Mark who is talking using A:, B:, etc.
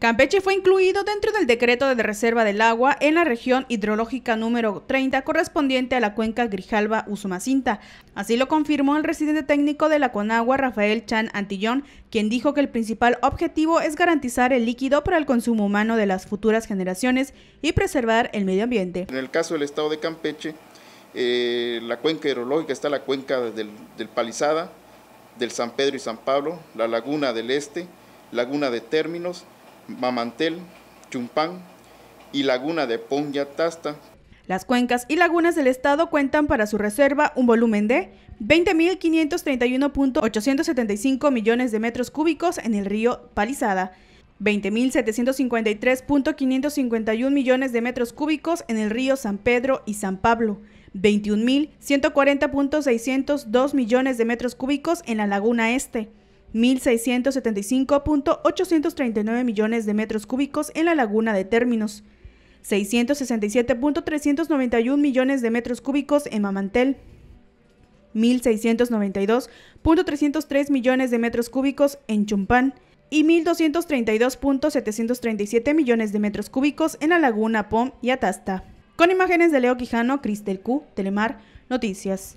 A: Campeche fue incluido dentro del decreto de reserva del agua en la región hidrológica número 30 correspondiente a la cuenca Grijalba-Usumacinta. Así lo confirmó el residente técnico de la Conagua, Rafael Chan Antillón, quien dijo que el principal objetivo es garantizar el líquido para el consumo humano de las futuras generaciones y preservar el medio ambiente.
B: En el caso del estado de Campeche, eh, la cuenca hidrológica está la cuenca del Palizada, del San Pedro y San Pablo, la laguna del Este, laguna de Términos, Mamantel, Chumpán y laguna de Tasta.
A: Las cuencas y lagunas del estado cuentan para su reserva un volumen de 20.531.875 millones de metros cúbicos en el río Palizada, 20.753.551 millones de metros cúbicos en el río San Pedro y San Pablo, 21.140.602 millones de metros cúbicos en la laguna este, 1.675.839 millones de metros cúbicos en la laguna de Términos, 667.391 millones de metros cúbicos en Mamantel, 1.692.303 millones de metros cúbicos en Chumpán y 1.232.737 millones de metros cúbicos en la laguna Pom y Atasta. Con imágenes de Leo Quijano, Cristel Q, Telemar, Noticias.